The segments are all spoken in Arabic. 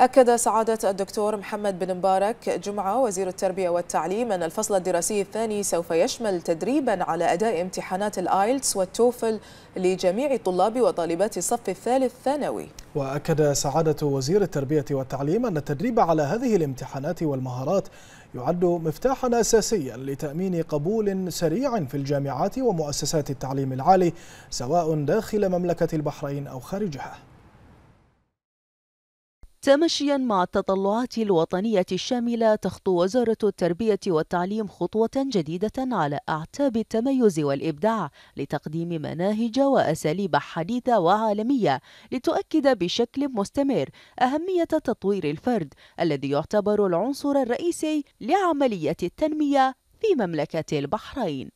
أكد سعادة الدكتور محمد بن مبارك جمعة وزير التربية والتعليم أن الفصل الدراسي الثاني سوف يشمل تدريبا على أداء امتحانات الآيلتس والتوفل لجميع طلاب وطالبات الصف الثالث ثانوي وأكد سعادة وزير التربية والتعليم أن التدريب على هذه الامتحانات والمهارات يعد مفتاحا أساسيا لتأمين قبول سريع في الجامعات ومؤسسات التعليم العالي سواء داخل مملكة البحرين أو خارجها تمشيا مع التطلعات الوطنية الشاملة تخطو وزارة التربية والتعليم خطوة جديدة على أعتاب التميز والإبداع لتقديم مناهج وأساليب حديثة وعالمية لتؤكد بشكل مستمر أهمية تطوير الفرد الذي يعتبر العنصر الرئيسي لعملية التنمية في مملكة البحرين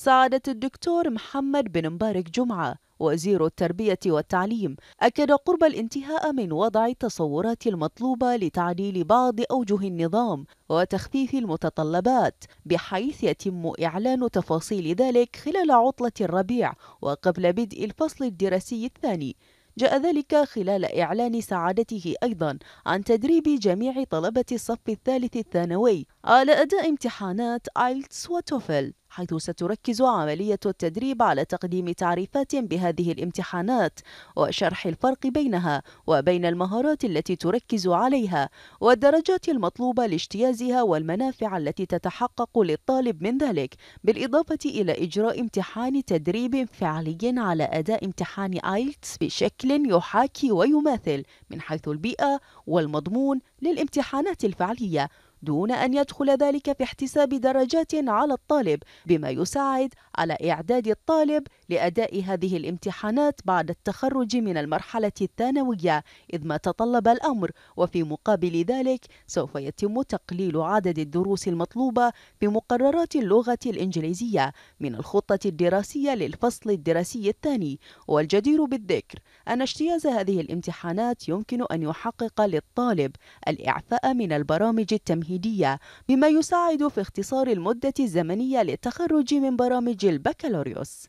سعادة الدكتور محمد بن مبارك جمعة وزير التربية والتعليم أكد قرب الانتهاء من وضع التصورات المطلوبة لتعديل بعض أوجه النظام وتخفيف المتطلبات بحيث يتم إعلان تفاصيل ذلك خلال عطلة الربيع وقبل بدء الفصل الدراسي الثاني جاء ذلك خلال إعلان سعادته أيضا عن تدريب جميع طلبة الصف الثالث الثانوي على أداء امتحانات آيلتس وتوفل حيث ستركز عملية التدريب على تقديم تعريفات بهذه الامتحانات وشرح الفرق بينها وبين المهارات التي تركز عليها والدرجات المطلوبة لاجتيازها والمنافع التي تتحقق للطالب من ذلك بالإضافة إلى إجراء امتحان تدريب فعلي على أداء امتحان آيلتس بشكل يحاكي ويماثل من حيث البيئة والمضمون للامتحانات الفعلية دون أن يدخل ذلك في احتساب درجات على الطالب بما يساعد على إعداد الطالب لأداء هذه الامتحانات بعد التخرج من المرحلة الثانوية إذ ما تطلب الأمر وفي مقابل ذلك سوف يتم تقليل عدد الدروس المطلوبة في مقررات اللغة الإنجليزية من الخطة الدراسية للفصل الدراسي الثاني والجدير بالذكر أن اجتياز هذه الامتحانات يمكن أن يحقق للطالب الإعفاء من البرامج التمهيدية التمهيدية بما يساعد في اختصار المدة الزمنية للتخرج من برامج البكالوريوس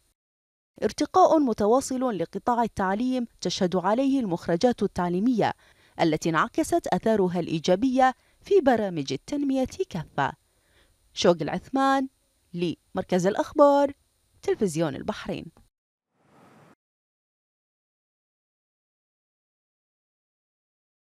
ارتقاء متواصل لقطاع التعليم تشهد عليه المخرجات التعليمية التي انعكست أثارها الإيجابية في برامج التنمية كافة شوق العثمان لمركز الأخبار تلفزيون البحرين